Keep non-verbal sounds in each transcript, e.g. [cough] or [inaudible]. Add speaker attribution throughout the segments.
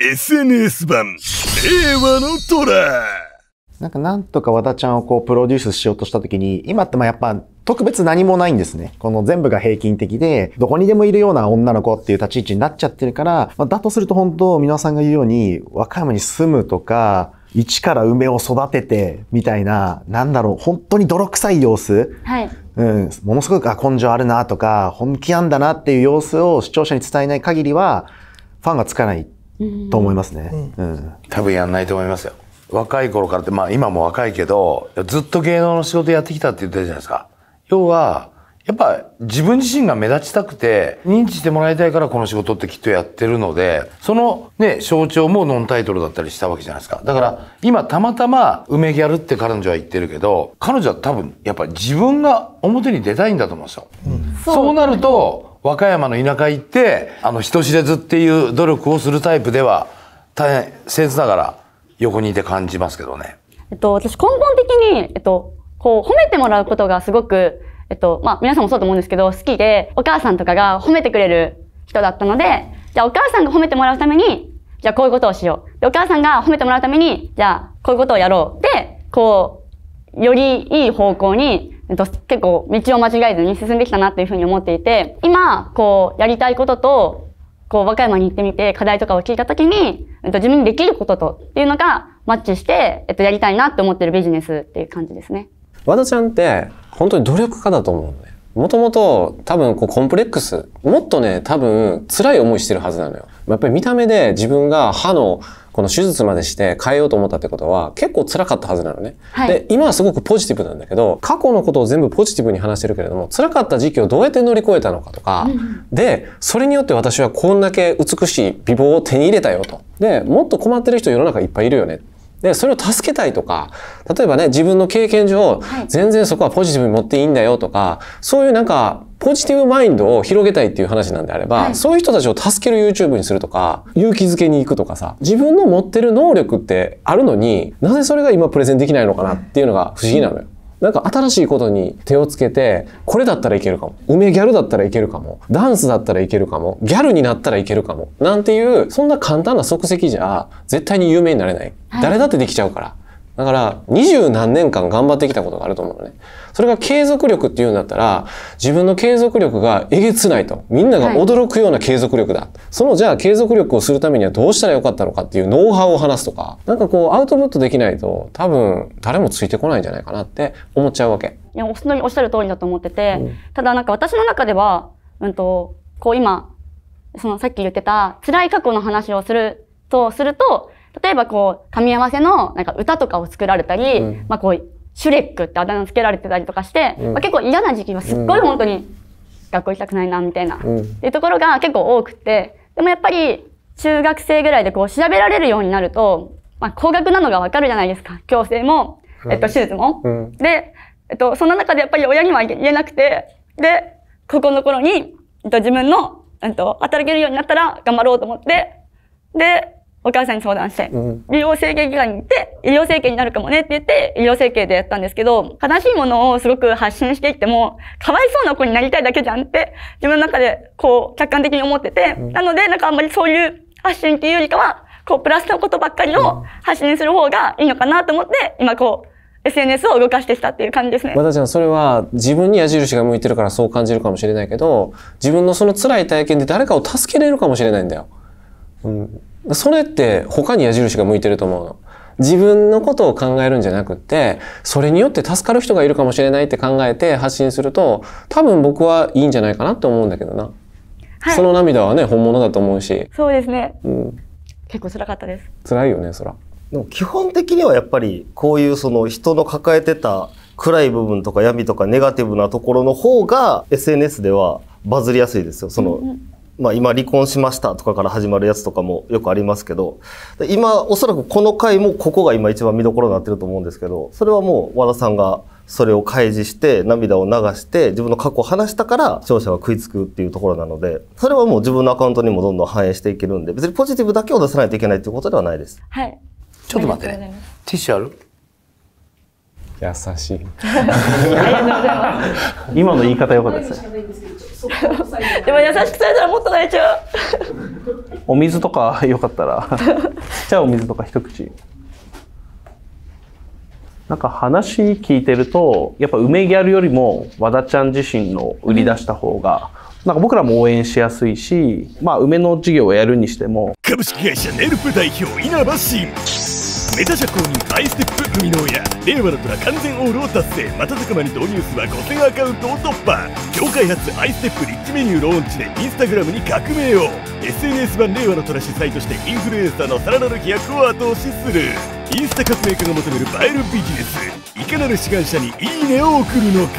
Speaker 1: SNS 版令和の虎なんか
Speaker 2: なんとか和田ちゃんをこうプロデュースしようとした時に今ってまあやっぱ特別何もないんですね。この全部が平均的で、どこにでもいるような女の子っていう立ち位置になっちゃってるから、まあ、だとすると本当、皆さんが言うように、和歌山に住むとか、一から梅を育ててみたいな、なんだろう、本当に泥臭い様子、はい、うん、ものすごく根性あるなとか、本気なんだなっていう様子を視聴者に伝えない限りは、ファンがつかないと思
Speaker 3: いますね、うん、うん、多分やんないと思いますよ若い頃からってまあ今も若いけどずっと芸能の仕事やってきたって言ってるじゃないですか要はやっぱ自分自身が目立ちたくて認知してもらいたいからこの仕事ってきっとやってるのでそのね象徴もノンタイトルだったりしたわけじゃないですかだから今たまたま梅ギャルって彼女は言ってるけど彼女は多分やっぱ自分が表に出たいんだと思うんですよ、うん、そうなると和歌山の田舎行ってあの人知れずっていう努力をするタイプでは大変僭越ながら横にいて感じますけどね。
Speaker 4: えっと、私根本的に、えっと、こう褒めてもらうことがすごく、えっと、まあ皆さんもそうと思うんですけど、好きで、お母さんとかが褒めてくれる人だったので、じゃあお母さんが褒めてもらうために、じゃあこういうことをしよう。で、お母さんが褒めてもらうために、じゃあこういうことをやろう。で、こう、よりいい方向にえっと、結構道を間違えずに進んできたなっていうふうに思っていて、今、こう、やりたいことと、こう、和歌山に行ってみて課題とかを聞いたときに、えっと、自分にできることとっていうのがマッチして、えっと、やりたいなって思ってるビジネスっていう感じですね。
Speaker 5: 和田ちゃんって、本当に努力家だと思うね。もともと多分こうコンプレックス、もっとね、多分辛い思いしてるはずなのよ。やっぱり見た目で自分が歯のこの手術までして変えようと思ったってことは結構辛かったはずなのね。はい、で、今はすごくポジティブなんだけど、過去のことを全部ポジティブに話してるけれども、辛かった時期をどうやって乗り越えたのかとか、うん、で、それによって私はこんだけ美しい美貌を手に入れたよと。で、もっと困ってる人世の中いっぱいいるよね。で、それを助けたいとか、例えばね、自分の経験上、全然そこはポジティブに持っていいんだよとか、そういうなんか、ポジティブマインドを広げたいっていう話なんであれば、そういう人たちを助ける YouTube にするとか、勇気づけに行くとかさ、自分の持ってる能力ってあるのに、なぜそれが今プレゼンできないのかなっていうのが不思議なのよ。なんか新しいことに手をつけて、これだったらいけるかも。梅ギャルだったらいけるかも。ダンスだったらいけるかも。ギャルになったらいけるかも。なんていう、そんな簡単な即席じゃ、絶対に有名になれない。はい、誰だってできちゃうから。だから、二十何年間頑張ってきたことがあると思うのね。それが継続力っていうんだったら、自分の継続力がえげつないと。みんなが驚くような継続力だ。はい、その、じゃあ継続力をするためにはどうしたらよかったのかっていうノウハウを話すとか、なんかこう、アウトプットできないと、多分、誰もついてこないんじゃないかなって思っちゃうわけ。
Speaker 4: いや、本当におっしゃる通りだと思ってて、うん、ただなんか私の中では、うんと、こう今、そのさっき言ってた辛い過去の話をするとすると例えばこう、噛み合わせのなんか歌とかを作られたり、うん、まあこう、シュレックってあだ名つけられてたりとかして、うん、まあ、結構嫌な時期はすっごい本当に学校行きたくないなみたいな、うん、っていうところが結構多くて、でもやっぱり中学生ぐらいでこう調べられるようになると、まあ高額なのがわかるじゃないですか。矯正も、えっと手術も。で、えっと、その中でやっぱり親には言えなくて、で、高校の頃に、えっと、自分の、えっと、働けるようになったら頑張ろうと思って、で、お母さんに相談して、美容医療整形外関に行って、医療整形になるかもねって言って、医療整形でやったんですけど、悲しいものをすごく発信していっても、かわいそうな子になりたいだけじゃんって、自分の中でこう、客観的に思ってて、なので、なんかあんまりそういう発信っていうよりかは、こう、プラスのことばっかりを発信する方がいいのかなと思って、今こう、SNS を動かしてきたっていう感じですね。まゃ
Speaker 5: ん、それは自分に矢印が向いてるからそう感じるかもしれないけど、自分のその辛い体験で誰かを助けれるかもしれないんだよ。うん、それって他に矢印が向いてると思うの。自分のことを考えるんじゃなくて、それによって助かる人がいるかもしれないって考えて発信すると、多分僕はいいんじゃないかなって思うんだけどな。はい、その涙はね、本物だと思うし。
Speaker 4: そうですね。うん、結構辛かったで
Speaker 6: す。辛いよね、そら。でも基本的にはやっぱり、こういうその人の抱えてた暗い部分とか闇とかネガティブなところの方が SNS ではバズりやすいですよ。その、うんうんまあ、今離婚しましたとかから始まるやつとかもよくありますけど今おそらくこの回もここが今一番見どころになってると思うんですけどそれはもう和田さんがそれを開示して涙を流して自分の過去を話したから視聴者が食いつくっていうところなのでそれはもう自分のアカウントにもどんどん反映していけるんで別にポジティブだけを出さないといけないということではないです。
Speaker 4: はいちょっと待ってね。
Speaker 6: ティッシュある
Speaker 7: 優しい。
Speaker 4: [laughs] 今の言い方良かったですね。[laughs] でも優しくされたらもっと泣いちゃう。
Speaker 7: [laughs] お水とかよかったら、じゃあお水とか一口。なんか話聞いてると、やっぱ梅ギャルよりも和田ちゃん自身の売り出した方が、なんか僕らも応援しやすいし、まあ梅の事業をやるにしても。株
Speaker 1: 式会社ネルプ代表稲葉慎。メタ社公認アイステップ生みの親令和の虎完全オールを達成瞬く間に導入数は5000アカウントを突破業界初アイステップリッチメニューローンチでインスタグラムに革命を SNS 版令和の虎主催としてインフルエンサーのさらなる飛躍を後押しするインスタ革命家が求める映えるビジネスいかなる志願者にいいねを送るのか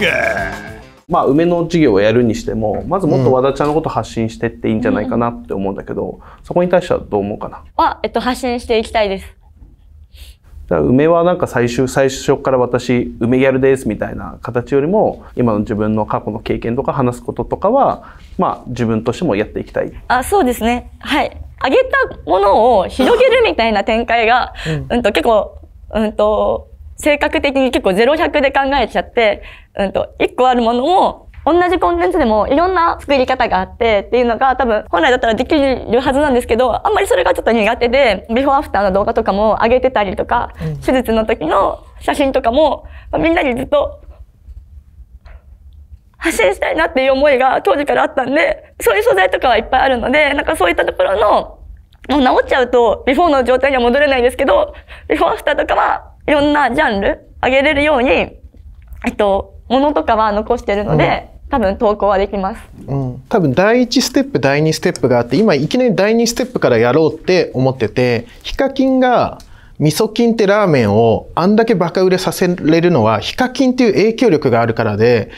Speaker 7: まあ、梅の事業をやるにしてもまずもっと和田ちゃんのこと発信してっていいんじゃないかなって思うんだけど、そこに対してはどう思うかな
Speaker 4: は、えっと、発信していきたいです
Speaker 7: だ梅はなんか最終最初から私梅ギャルですみたいな形よりも今の自分の過去の経験とか話すこととかはまあ自分としてもやっていきたい
Speaker 4: あそうですねはいあげたものを広げるみたいな展開が、うん、うんと結構うんと性格的に結構0100で考えちゃって、うんと、1個あるものを同じコンテンツでもいろんな作り方があってっていうのが多分本来だったらできるはずなんですけど、あんまりそれがちょっと苦手で、ビフォーアフターの動画とかも上げてたりとか、うん、手術の時の写真とかも、まあ、みんなにずっと発信したいなっていう思いが当時からあったんで、そういう素材とかはいっぱいあるので、なんかそういったところの、もう治っちゃうと、ビフォーの状態には戻れないんですけど、ビフォーアフターとかはいろんなジャンル上げれるように、えっと、ものとかは残してるので、うん、多分投稿はできます、
Speaker 8: うん、多分第1ステップ第2ステップがあって今いきなり第2ステップからやろうって思っててヒカキンが味噌菌ってラーメンをあんだけバカ売れさせれるのはヒカキンっていう影響力があるからで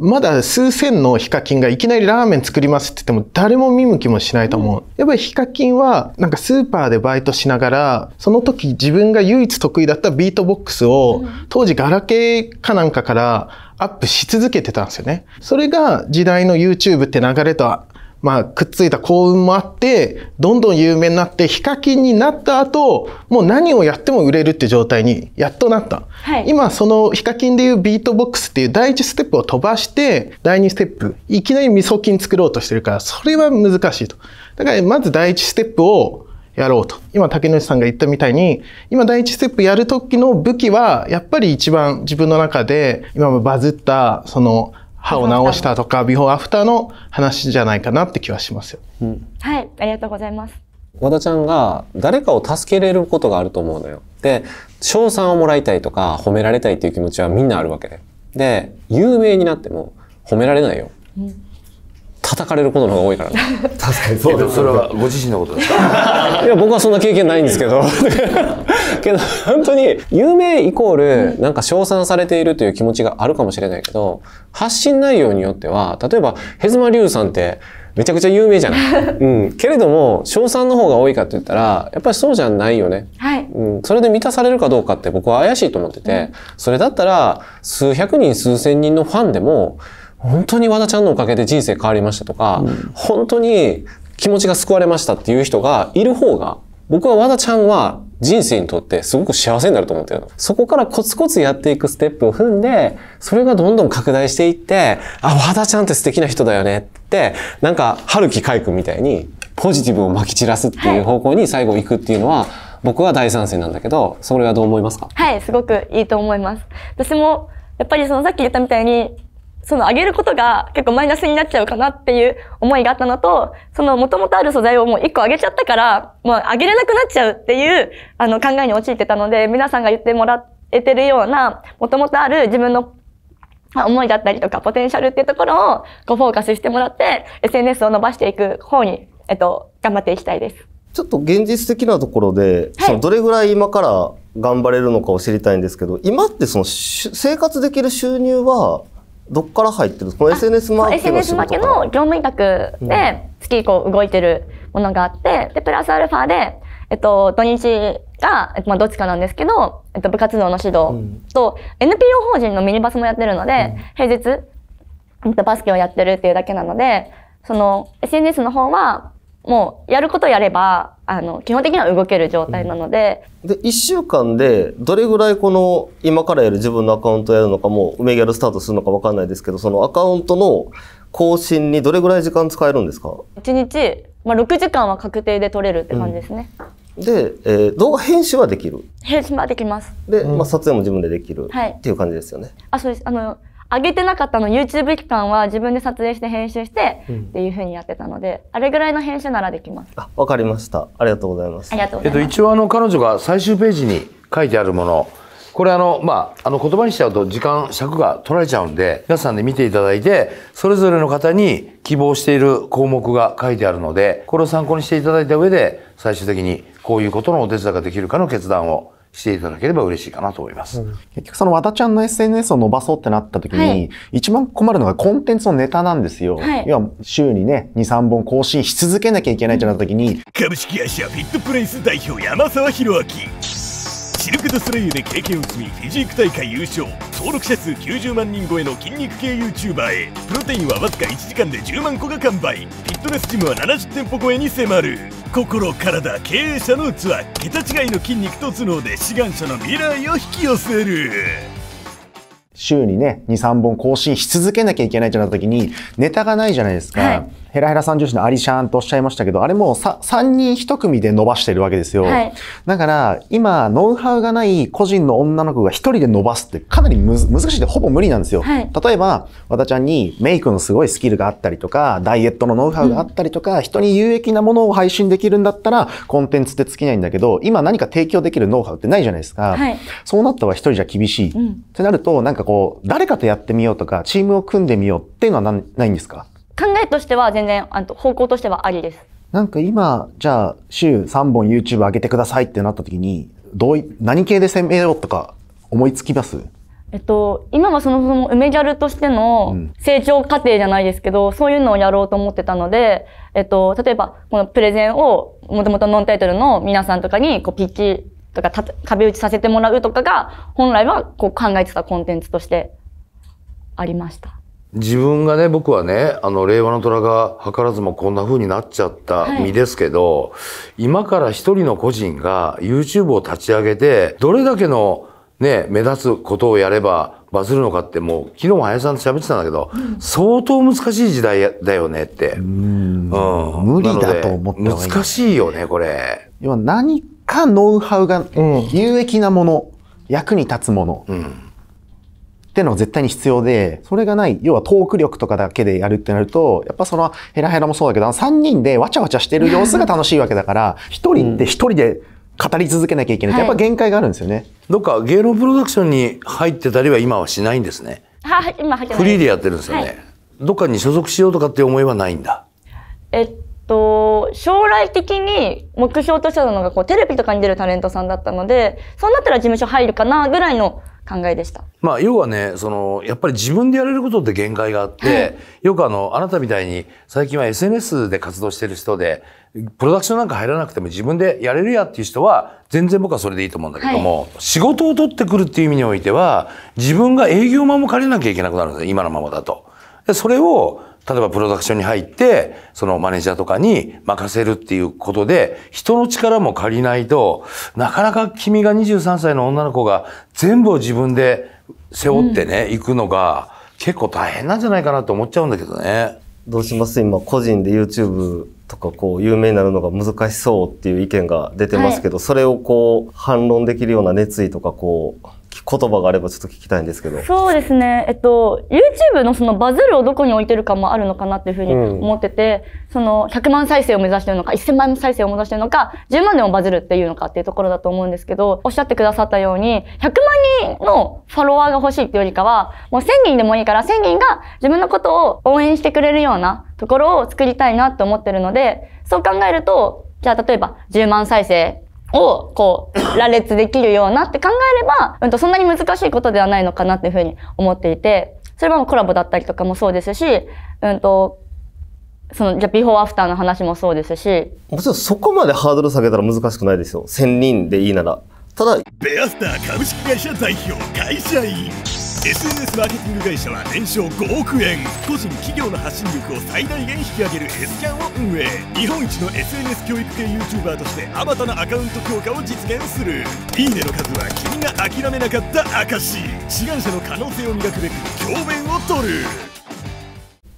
Speaker 8: まだ数千のヒカキンがいきなりラーメン作りますって言っても誰も見向きもしないと思う。やっぱりヒカキンはなんかスーパーでバイトしながら、その時自分が唯一得意だったビートボックスを当時ガラケーかなんかからアップし続けてたんですよね。それが時代の YouTube って流れとは、まあ、くっついた幸運もあって、どんどん有名になって、ヒカキンになった後、もう何をやっても売れるって状態にやっとなった。はい、今、そのヒカキンでいうビートボックスっていう第一ステップを飛ばして、第二ステップ、いきなり味噌菌作ろうとしてるから、それは難しいと。だから、まず第一ステップをやろうと。今、竹内さんが言ったみたいに、今第一ステップやる時の武器は、やっぱり一番自分の中で、今もバズった、その、歯を治したとか、ビフォーアフターの話じゃないかなって気はしますよ。うん、
Speaker 4: はい、ありがとうございます。
Speaker 8: 和田ちゃ
Speaker 5: んが誰かを助けれることがあると思うのよ。で、賞賛をもらいたいとか褒められたいっていう気持ちはみんなあるわけで。で、有名になっても褒められないよ。うん叩かれることの方が多いからね [laughs] 確かにそうです、それはご自身のことですか [laughs] いや僕はそんな経験ないんですけど [laughs] けど本当に有名イコールなんか称賛されているという気持ちがあるかもしれないけど発信内容によっては例えばヘズマリュウさんってめちゃくちゃ有名じゃない、うん、けれども賞賛の方が多いかって言ったらやっぱりそうじゃないよね、はい、うん、それで満たされるかどうかって僕は怪しいと思ってて、うん、それだったら数百人数千人のファンでも本当に和田ちゃんのおかげで人生変わりましたとか、うん、本当に気持ちが救われましたっていう人がいる方が、僕は和田ちゃんは人生にとってすごく幸せになると思ってるの。そこからコツコツやっていくステップを踏んで、それがどんどん拡大していって、あ、和田ちゃんって素敵な人だよねって、なんか、春樹海君みたいにポジティブを撒き散らすっていう方向に最後行くっていうのは、僕は大賛成なんだけど、それはどう思いますか
Speaker 4: はい、すごくいいと思います。私も、やっぱりそのさっき言ったみたいに、その上げることが結構マイナスになっちゃうかなっていう思いがあったのと、その元々ある素材をもう1個上げちゃったから、もう上げれなくなっちゃうっていう、あの考えに陥ってたので、皆さんが言ってもらえてるような、元々ある自分の思いだったりとか、ポテンシャルっていうところをごフォーカスしてもらって、SNS を伸ばしていく方に、えっと、頑張っていきたいです。
Speaker 6: ちょっと現実的なところで、はい、そのどれぐらい今から頑張れるのかを知りたいんですけど、今ってその生活できる収入は、どっから入ってるこの SNS マーケの仕事 SNS マーケの業
Speaker 4: 務委託で月以降動いてるものがあって、で、プラスアルファで、えっと、土日が、まあ、どっちかなんですけど、えっと、部活動の指導と、うん、NPO 法人のミニバスもやってるので、うん、平日、えっと、バスケをやってるっていうだけなので、その、SNS の方は、もう、やることやれば、あの基本的には動ける状態なので、
Speaker 6: うん、で1週間でどれぐらいこの今からやる自分のアカウントやるのかもう梅ギャルスタートするのか分かんないですけどそのアカウントの更新にどれぐらい時間使えるんですか
Speaker 4: 1日、まあ、6時間は確定で取れるって感じですね、
Speaker 6: うん、で、えー、動画編集はできる
Speaker 4: 編集はできますで、
Speaker 6: まあ、撮影も自分でできる、はい、っていう感じですよね
Speaker 4: あそうですあの上げてなかったの YouTube 期間は自分で撮影して編集してっていうふうにやってたので、うん、あれぐらいの編集ならできます。あ、
Speaker 3: わかりました。ありがとうございます。ありがとうえっと一応あの彼女が最終ページに書いてあるもの。これあの、まあ、あの言葉にしちゃうと時間、尺が取られちゃうんで、皆さんで見ていただいて、それぞれの方に希望している項目が書いてあるので、これを参考にしていただいた上で、最終的にこういうことのお手伝いができるかの決断をしていただければ嬉しいかなと思います。うん、結局
Speaker 2: その和田ちゃんの SNS を伸ばそうってなった時に、はい、一番困るのがコンテンツのネタなんですよ。はい、要は週にね、2、3本更新し続けなきゃいけないってなった時に、
Speaker 1: 株式会社フィットプレイス代表山沢宏明。シルク・ドスソレイユで経験を積みフィジーク大会優勝登録者数90万人超えの筋肉系 YouTuber へプロテインはわずか1時間で10万個が完売フィットネスジムは70店舗超えに迫る心体経営者の器桁違いの筋肉と頭脳で志願者の未来を引き寄せる
Speaker 2: 週にね23本更新し続けなきゃいけないとなった時にネタがないじゃないですか、はいヘラヘラ三女子のアリシャンとおっしゃいましたけど、あれもさ3人1組で伸ばしてるわけですよ。はい、だから、今、ノウハウがない個人の女の子が1人で伸ばすってかなりむ難しいでほぼ無理なんですよ。はい、例えば、和田ちゃんにメイクのすごいスキルがあったりとか、ダイエットのノウハウがあったりとか、うん、人に有益なものを配信できるんだったら、コンテンツって尽きないんだけど、今何か提供できるノウハウってないじゃないですか。はい、そうなったら1人じゃ厳しい。うん、ってなると、なんかこう、誰かとやってみようとか、チームを組んでみようっていうのはないんですか
Speaker 4: 考えとしては全然あの方向としてはありです。
Speaker 2: なんか今、じゃあ、週3本 YouTube 上げてくださいってなった時に、どうい、何系で攻めようとか思いつきます
Speaker 4: えっと、今はそもそも梅ギャルとしての成長過程じゃないですけど、うん、そういうのをやろうと思ってたので、えっと、例えば、このプレゼンを、もともとノンタイトルの皆さんとかに、こう、ピッチとか壁打ちさせてもらうとかが、本来はこう考えてたコンテンツとしてありました。
Speaker 3: 自分がね僕はねあの令和の虎が図らずもこんな風になっちゃった身ですけど、はい、今から一人の個人が YouTube を立ち上げてどれだけのね目立つことをやればバズるのかってもう昨日も林さんと喋ってたんだけど、うん、相当難しい時代だよねって。うんうん無理だと思った難しいよねこれ。
Speaker 2: 要は何かノウハウが有益なもの、役に立つもの。うんっていうのは絶対に必要で、それがない、要はトーク力とかだけでやるってなると、やっぱそのヘラヘラもそうだけど、3人でわちゃわちゃしてる [laughs] 様子が楽しいわけだから、1人っ
Speaker 3: て1人で語り続けなきゃいけないって、やっぱ限界があるんですよね。はい、どっか芸能プロダクションに入ってたりは今はしないんですね。
Speaker 4: は、[laughs] 今入ってない。フリーで
Speaker 3: やってるんですよね。はい、どっかに所属しようとかって思いはないんだ。
Speaker 4: えっと将来的に目標としてたのがこうテレビとかに出るタレントさんだったのでそうなったら事務所入るかなぐらいの考えでした、
Speaker 3: まあ、要はねそのやっぱり自分でやれることって限界があって、はい、よくあのあなたみたいに最近は SNS で活動してる人でプロダクションなんか入らなくても自分でやれるやっていう人は全然僕はそれでいいと思うんだけども、はい、仕事を取ってくるっていう意味においては自分が営業マンも借りなきゃいけなくなるんですよ今のままだと。でそれを例えばプロダクションに入って、そのマネージャーとかに任せるっていうことで、人の力も借りないと、なかなか君が23歳の女の子が全部を自分で背負ってね、うん、行くのが結構大変なんじゃないかなと思っちゃうんだけどね。
Speaker 6: どうします今個人で YouTube とかこう有名になるのが難しそうっていう意見が出てますけど、はい、それをこう反論できるような熱意とかこう言葉があればちょっと聞きたいんですけどそ
Speaker 4: うですねえっと YouTube のそのバズるをどこに置いてるかもあるのかなっていうふうに思ってて、うん、その100万再生を目指してるのか1000万再生を目指してるのか10万でもバズるっていうのかっていうところだと思うんですけどおっしゃってくださったように100万人のフォロワーが欲しいっていうよりかはもう1000人でもいいから1000人が自分のことを応援してくれるようなところを作りたいなって思ってるのでそう考えるとじゃあ例えば10万再生をこう羅列できるようなって考えれば、うん、とそんなに難しいことではないのかなっていうふうに思っていてそれはもうコラボだったりとかもそうですし、うんと、そのじゃビフォーアフターの話もそうですし
Speaker 6: もちろんそこまでハードル下げたら難しくないですよ1000人でいいなら
Speaker 1: ただベアスター株式会社代表会社員 SNS マーケティング会社は年商5億円個人企業の発信力を最大限引き上げる S キャンを運営日本一の SNS 教育系 YouTuber としてあまたのアカウント強化を実現するいいねの数は君が諦めなかった証志願者の可能性を磨くべく教鞭を取る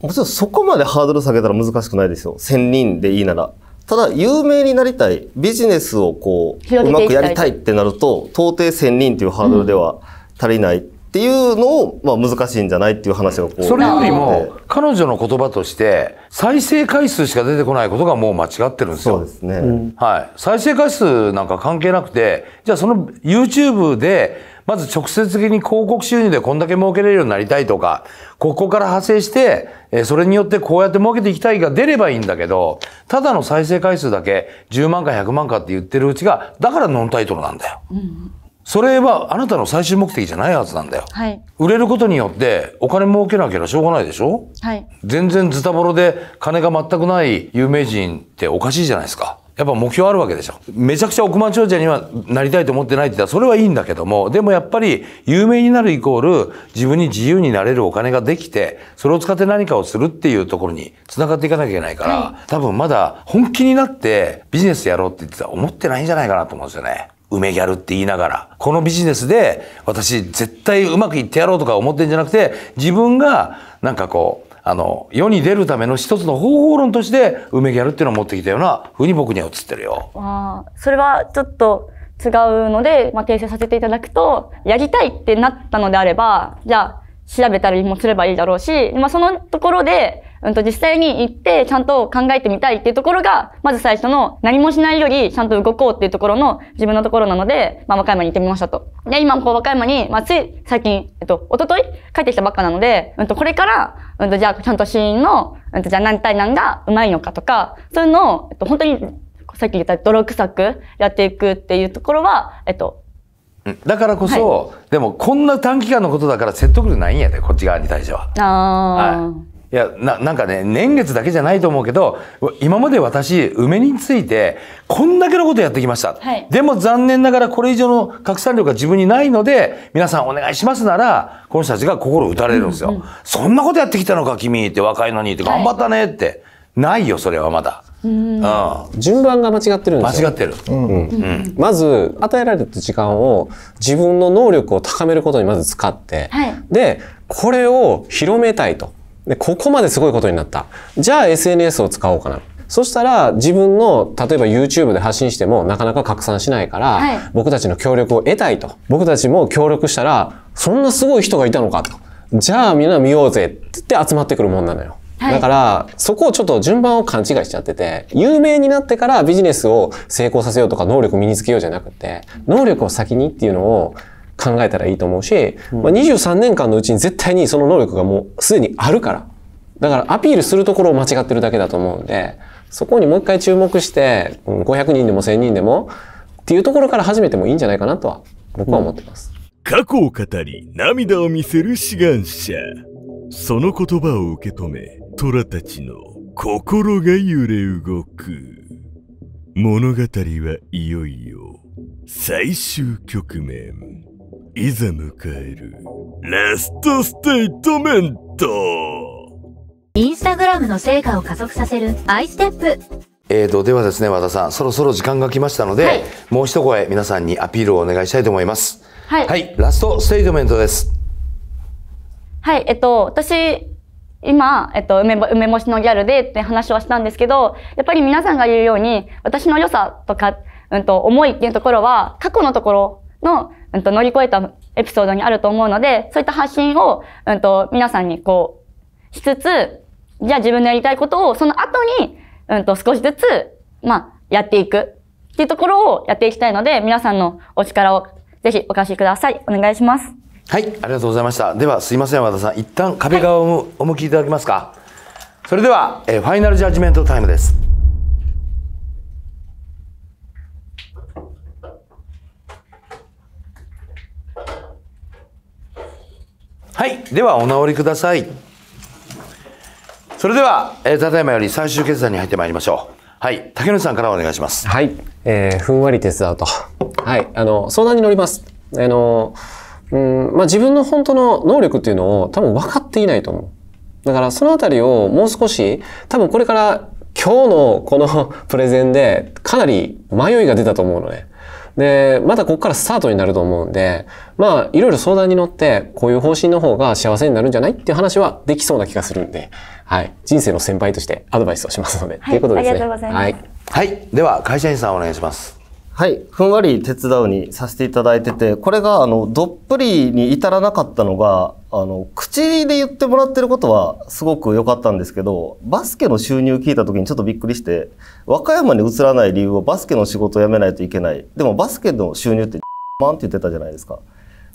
Speaker 6: もちろんそこまでハードル下げたら難しくないですよ1000人でいいならただ有名になりたいビジネスをこううまくやりたいってなると到底1000人というハードルでは足りない、う
Speaker 3: んっていうのを、まあ、難しいんじゃないっていう話がこうそれよりも彼女の言葉として再生回数しか出てこないことがもう間違ってるんですよ。そうですね、はい、再生回数なんか関係なくてじゃあその YouTube でまず直接的に広告収入でこんだけ儲けれるようになりたいとかここから派生してそれによってこうやって儲けていきたいが出ればいいんだけどただの再生回数だけ10万か100万かって言ってるうちがだからノンタイトルなんだよ。うんそれはあなたの最終目的じゃないはずなんだよ。はい、売れることによってお金儲けなきゃしょうがないでしょ、はい、全然ズタボロで金が全くない有名人っておかしいじゃないですか。やっぱ目標あるわけでしょ。めちゃくちゃ億万長者にはなりたいと思ってないって言ったらそれはいいんだけども、でもやっぱり有名になるイコール自分に自由になれるお金ができて、それを使って何かをするっていうところに繋がっていかなきゃいけないから、はい、多分まだ本気になってビジネスやろうって言ってたら思ってないんじゃないかなと思うんですよね。梅ギャルって言いながら、このビジネスで私絶対うまくいってやろうとか思ってんじゃなくて、自分がなんかこう、あの、世に出るための一つの方法論として、梅ギャルっていうのを持ってきたようなふうに僕には映ってるよ。
Speaker 4: ああ、それはちょっと違うので、まあ、訂正させていただくと、やりたいってなったのであれば、じゃあ、調べたりもすればいいだろうし、まあ、そのところで、うんと、実際に行って、ちゃんと考えてみたいっていうところが、まず最初の、何もしないより、ちゃんと動こうっていうところの、自分のところなので、まあ、和歌山に行ってみましたと。で、今、こう、和歌山に、まあ、つい、最近、えっと、おととい帰ってきたばっかなので、うんと、これから、うんと、じゃあ、ちゃんとシーンの、うんと、じゃあ、何対何がうまいのかとか、そういうのを、えっと、本当に、さっき言った泥臭くやっていくっていうところは、えっと、
Speaker 3: だからこそ、はい、でも
Speaker 4: こんな短
Speaker 3: 期間のことだから説得力ないんやでこっち側に対しては。
Speaker 4: あはい
Speaker 3: いやななんかね年月だけじゃないと思うけど今まで私梅についてこんだけのことやってきました、はい、でも残念ながらこれ以上の拡散力が自分にないので皆さんお願いしますならこの人たちが心打たれるんですよ、うんうん、そんなことやってきたのか君って若いのにって頑張ったねって、はい、ないよそれはまだああ順番が間違ってるんですよ間違ってる、う
Speaker 5: んうん、まず与えられた時間を自分の能力を高めることにまず使って、はい、でこれを広めたいとでここまですごいことになったじゃあ SNS を使おうかなそしたら自分の例えば YouTube で発信してもなかなか拡散しないから、はい、僕たちの協力を得たいと僕たちも協力したらそんなすごい人がいたのかとじゃあみんな見ようぜって集まってくるもんなのよ。だからそこをちょっと順番を勘違いしちゃってて有名になってからビジネスを成功させようとか能力を身につけようじゃなくて能力を先にっていうのを考えたらいいと思うし、まあ、23年間のうちに絶対にその能力がもうすでにあるからだからアピールするところを間違ってるだけだと思うんでそこにもう一回注目して500人でも1000人でも
Speaker 1: っていうところから始めてもいいんじゃないかなとは僕は思ってます、過去を語り涙を見せる志願者その言葉を受け止め虎たちの心が揺れ動く物語はいよいよ最終局面いざ迎えるラストステートメントインスタグラムの
Speaker 4: 成果を加速させるアイステップ
Speaker 3: えーと、ではですね、和田さん、そろそろ時間が来ましたので、はい、もう一声皆さんにアピールをお願いしたいと思います。はい。はい、ラストステートメントです。
Speaker 4: はい、えっと、私、今、えっと、梅梅干しのギャルでって話はしたんですけど、やっぱり皆さんが言うように、私の良さとか、うんと、思いっていうところは、過去のところの、うんと、乗り越えたエピソードにあると思うので、そういった発信を、うんと、皆さんにこう、しつつ、じゃあ自分のやりたいことを、その後に、うんと、少しずつ、まあ、やっていくっていうところをやっていきたいので、皆さんのお力をぜひお貸しください。お願いします。はいあり
Speaker 3: がとうございましたではすいません和田さん一旦壁側をお向きいただけますか、それでは、えー、ファイナルジャッジメントタイムですはいではお直りくださいそれでは、えー、ただいまより最終決算に入ってまいりましょうはい竹野さんからお願いしますはい、えー、ふん
Speaker 5: わり手伝うとはいあの相談に乗りますあのーうんまあ、自分の本当の能力っていうのを多分分かっていないと思う。だからそのあたりをもう少し多分これから今日のこの [laughs] プレゼンでかなり迷いが出たと思うのね。で、またここからスタートになると思うんで、まあいろいろ相談に乗ってこういう方針の方が幸せになるんじゃないっていう話はできそうな気がするんで、はい。人生の先
Speaker 6: 輩としてアドバイスをしますので、
Speaker 4: はい、いうことですね。ありがとうございます。はい。
Speaker 6: はい、では会社員さんお願いします。はい、ふんわり手伝うにさせていただいてて、これがあのどっぷりに至らなかったのが、あの口で言ってもらってることはすごく良かったんですけど、バスケの収入聞いた時にちょっとびっくりして、和歌山に移らない理由はバスケの仕事を辞めないといけない。でもバスケの収入って万 [laughs] って言ってたじゃないですか。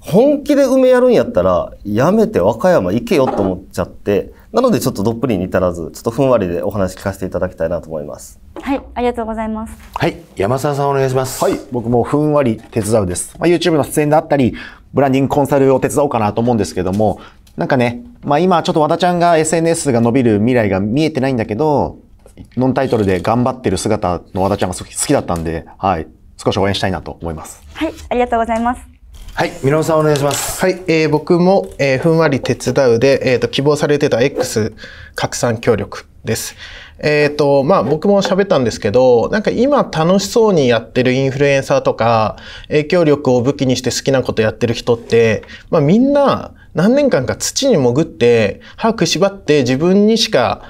Speaker 6: 本気で梅やるんやったら、やめて和歌山行けよと思っちゃって、なのでちょっとどっぷりに至らず、ちょっとふん
Speaker 2: わりでお話聞かせていただきたいなと思います。
Speaker 4: はい、ありがとうございます。
Speaker 2: はい、山沢さんお願いします。はい、僕もふんわり手伝うです。まあ、YouTube の出演であったり、ブランディングコンサルを手伝おうかなと思うんですけども、なんかね、まあ今ちょっと和田ちゃんが SNS が伸びる未来が見えてないんだけど、ノンタイトルで頑張ってる姿の和田ちゃんが好きだったんで、はい、
Speaker 8: 少し応援したいなと思います。
Speaker 4: はい、ありがとうございます。
Speaker 8: はい、ミロさんお願いします。はい、えー、僕も、えー、ふんわり手伝うで、えっ、ー、と、希望されてた X 拡散協力です。えっ、ー、と、まあ、僕も喋ったんですけど、なんか今楽しそうにやってるインフルエンサーとか、影響力を武器にして好きなことやってる人って、まあ、みんな何年間か土に潜って、歯くしばって自分にしか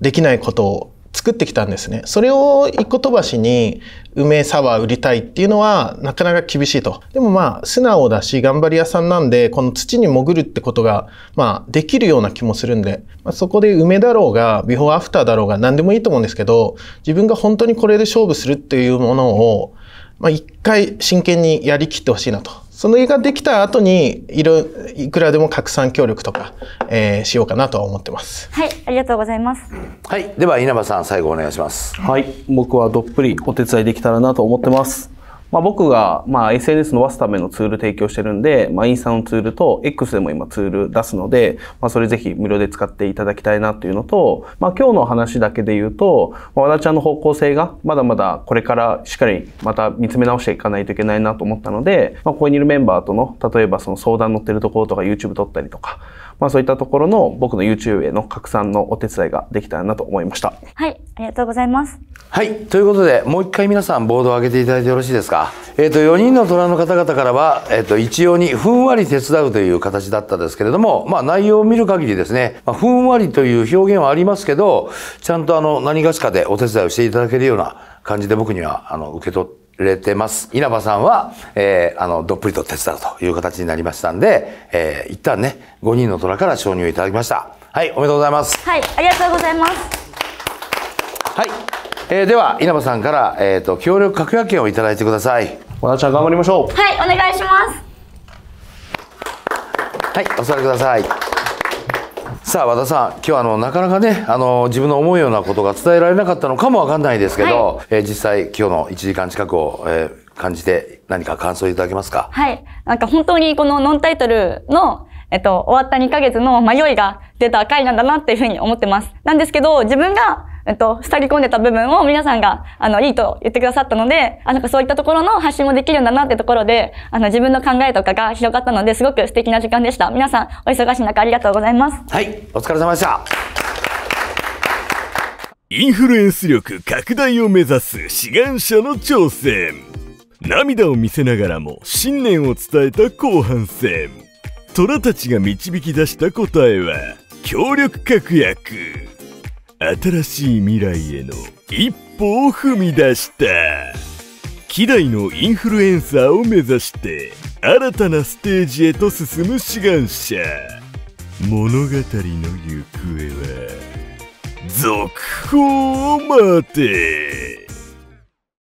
Speaker 8: できないことを作ってきたんですね。それを一個飛ばしに梅サワー売りたいっていうのはなかなか厳しいと。でもまあ素直だし頑張り屋さんなんでこの土に潜るってことがまあできるような気もするんで、まあ、そこで梅だろうがビフォーアフターだろうが何でもいいと思うんですけど自分が本当にこれで勝負するっていうものをまあ一回真剣にやりきってほしいなと。そのれができた後にいろいくらでも拡散協力とか、えー、しようかなとは思ってます
Speaker 4: はいありがとうございますは
Speaker 7: いでは稲葉さん最後お願いしますはい僕はどっぷりお手伝いできたらなと思ってますまあ、僕が、まあ、SNS 伸ばすためのツール提供してるんで、まあ、インスタのツールと X でも今ツール出すので、まあ、それぜひ無料で使っていただきたいなというのと、まあ、今日の話だけで言うと、まあ、和田ちゃんの方向性がまだまだこれからしっかりまた見つめ直していかないといけないなと思ったので、まあ、ここにいるメンバーとの、例えばその相談乗ってるところとか YouTube 撮ったりとか、まあ、そういったところの僕の YouTube への拡散のお手伝いができたらなと思いました。
Speaker 4: はい、ありがとうございます。
Speaker 7: はい、ということで、もう一回皆さんボードを上げていただいてよろし
Speaker 3: いですか。えっ、ー、と、4人の虎の方々からは、えっ、ー、と、一様にふんわり手伝うという形だったですけれども、まあ、内容を見る限りですね、まあ、ふんわりという表現はありますけど、ちゃんとあの、何がしかでお手伝いをしていただけるような感じで僕には、あの、受け取って、れてます。稲葉さんは、えー、あの、どっぷりと手伝うという形になりましたんで、えー、一旦ね、5人の虎から承認をいただきました。はい、おめでとうございます。
Speaker 4: はい、ありがとうございます。
Speaker 3: はい、えー、では、稲葉さんから、えっ、ー、と、協力確約権をいただいてください。私は頑張りましょう。
Speaker 4: はい、お願いします。
Speaker 3: はい、お座りください。さあ和田さん今日はあのなかなかねあの自分の思うようなことが伝えられなかったのかもわかんないですけど、はい、えー、実際今日の1時間近くを、えー、感じて何か感想いただけますか
Speaker 4: はいなんか本当にこのノンタイトルのえっと、終わった2ヶ月の迷いが出た回なんだなっていうふうに思ってます。なんですけど、自分がえっと、塞ぎ込んでた部分を皆さんが、あの、いいと言ってくださったので、あ、なんかそういったところの発信もできるんだなってところで、あの、自分の考えとかが広がったので、すごく素敵な時間でした。皆さん、お忙しい中ありがとうございます。
Speaker 1: はい、お疲れ様でした。インフルエンス力拡大を目指す志願者の挑戦。涙を見せながらも信念を伝えた後半戦。虎たちが導き出した答えは、協力確約。新しい未来への一歩を踏み出した希代のインフルエンサーを目指して新たなステージへと進む志願者物語の行方は続報を待て